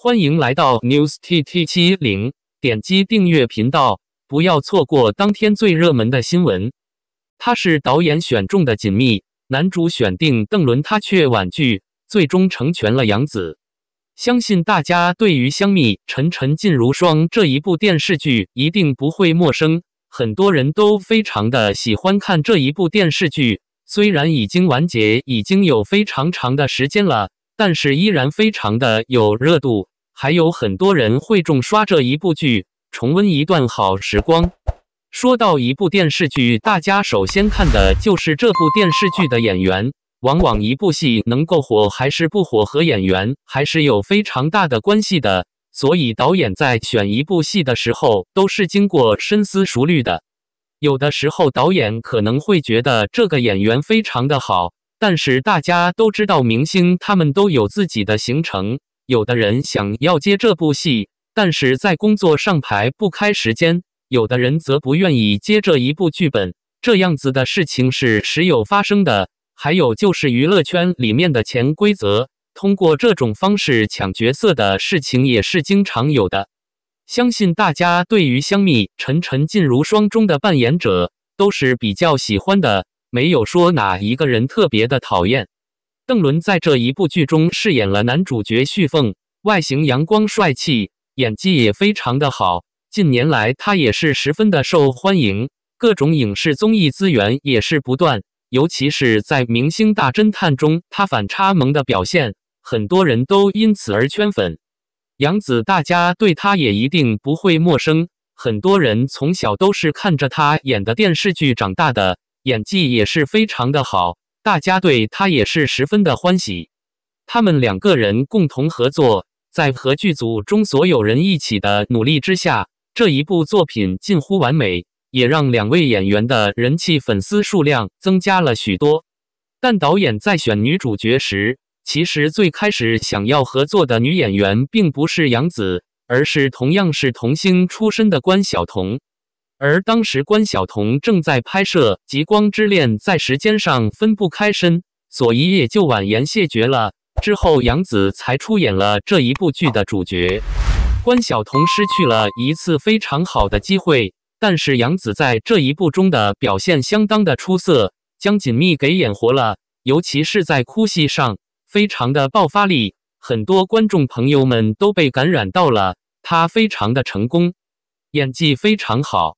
欢迎来到 News T T 七零，点击订阅频道，不要错过当天最热门的新闻。他是导演选中的锦觅，男主选定邓伦，他却婉拒，最终成全了杨紫。相信大家对于《香蜜沉沉烬如霜》这一部电视剧一定不会陌生，很多人都非常的喜欢看这一部电视剧。虽然已经完结，已经有非常长的时间了。但是依然非常的有热度，还有很多人会重刷这一部剧，重温一段好时光。说到一部电视剧，大家首先看的就是这部电视剧的演员。往往一部戏能够火还是不火，和演员还是有非常大的关系的。所以导演在选一部戏的时候，都是经过深思熟虑的。有的时候导演可能会觉得这个演员非常的好。但是大家都知道，明星他们都有自己的行程。有的人想要接这部戏，但是在工作上排不开时间；有的人则不愿意接这一部剧本。这样子的事情是时有发生的。还有就是娱乐圈里面的潜规则，通过这种方式抢角色的事情也是经常有的。相信大家对于香蜜沉沉烬如霜中的扮演者都是比较喜欢的。没有说哪一个人特别的讨厌。邓伦在这一部剧中饰演了男主角旭凤，外形阳光帅气，演技也非常的好。近年来，他也是十分的受欢迎，各种影视综艺资源也是不断。尤其是在《明星大侦探》中，他反差萌的表现，很多人都因此而圈粉。杨紫，大家对他也一定不会陌生，很多人从小都是看着他演的电视剧长大的。演技也是非常的好，大家对他也是十分的欢喜。他们两个人共同合作，在和剧组中所有人一起的努力之下，这一部作品近乎完美，也让两位演员的人气粉丝数量增加了许多。但导演在选女主角时，其实最开始想要合作的女演员并不是杨紫，而是同样是童星出身的关晓彤。而当时关晓彤正在拍摄《极光之恋》，在时间上分不开身，所以也就婉言谢绝了。之后杨紫才出演了这一部剧的主角，关晓彤失去了一次非常好的机会。但是杨紫在这一部中的表现相当的出色，将锦觅给演活了，尤其是在哭戏上非常的爆发力，很多观众朋友们都被感染到了，她非常的成功，演技非常好。